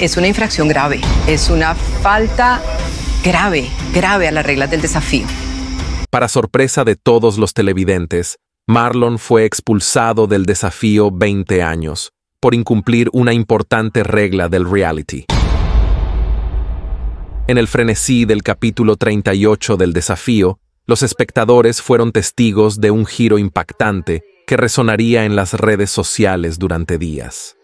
es una infracción grave, es una falta grave, grave a las reglas del desafío. Para sorpresa de todos los televidentes, Marlon fue expulsado del desafío 20 años por incumplir una importante regla del reality. En el frenesí del capítulo 38 del desafío, los espectadores fueron testigos de un giro impactante que resonaría en las redes sociales durante días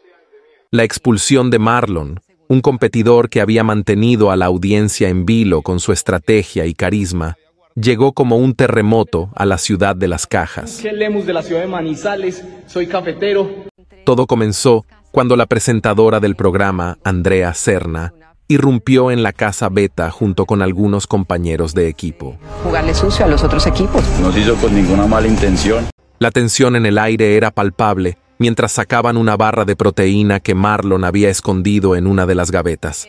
la expulsión de Marlon, un competidor que había mantenido a la audiencia en vilo con su estrategia y carisma, llegó como un terremoto a la ciudad de las cajas. de la ciudad de Manizales, soy cafetero. Todo comenzó cuando la presentadora del programa, Andrea Serna, irrumpió en la casa beta junto con algunos compañeros de equipo. Jugarle sucio a los otros equipos. No se hizo con ninguna mala intención. La tensión en el aire era palpable mientras sacaban una barra de proteína que Marlon había escondido en una de las gavetas.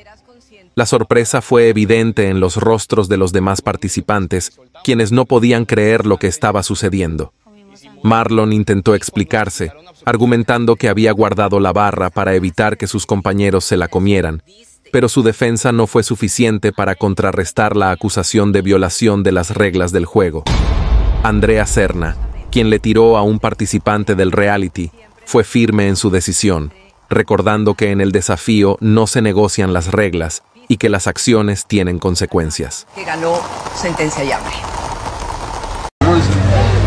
La sorpresa fue evidente en los rostros de los demás participantes, quienes no podían creer lo que estaba sucediendo. Marlon intentó explicarse, argumentando que había guardado la barra para evitar que sus compañeros se la comieran, pero su defensa no fue suficiente para contrarrestar la acusación de violación de las reglas del juego. Andrea Serna, quien le tiró a un participante del reality, fue firme en su decisión, recordando que en el desafío no se negocian las reglas y que las acciones tienen consecuencias. ganó sentencia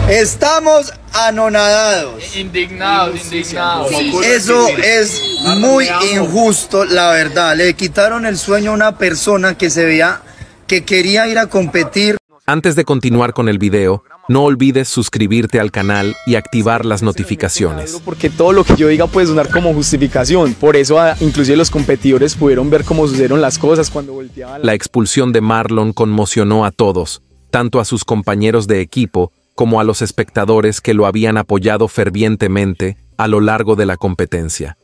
Estamos anonadados. Indignados, indignados. Eso es muy injusto, la verdad. Le quitaron el sueño a una persona que se veía que quería ir a competir. Antes de continuar con el video, no olvides suscribirte al canal y activar las notificaciones. Porque todo lo que yo diga puede sonar como justificación. Por eso ah, incluso los competidores pudieron ver cómo sucedieron las cosas cuando La expulsión de Marlon conmocionó a todos, tanto a sus compañeros de equipo como a los espectadores que lo habían apoyado fervientemente a lo largo de la competencia.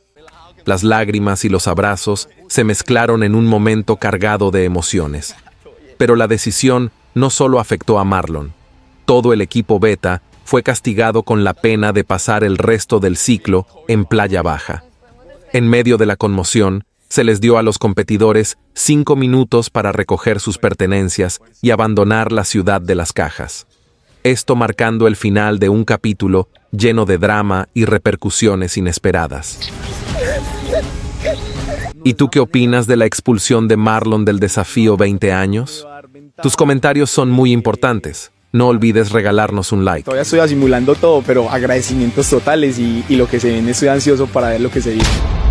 Las lágrimas y los abrazos se mezclaron en un momento cargado de emociones. Pero la decisión no solo afectó a Marlon. Todo el equipo Beta fue castigado con la pena de pasar el resto del ciclo en playa baja. En medio de la conmoción, se les dio a los competidores cinco minutos para recoger sus pertenencias y abandonar la ciudad de las cajas. Esto marcando el final de un capítulo lleno de drama y repercusiones inesperadas. ¿Y tú qué opinas de la expulsión de Marlon del desafío 20 años? Tus comentarios son muy importantes. No olvides regalarnos un like. Todavía estoy asimilando todo, pero agradecimientos totales y, y lo que se viene, estoy ansioso para ver lo que se viene.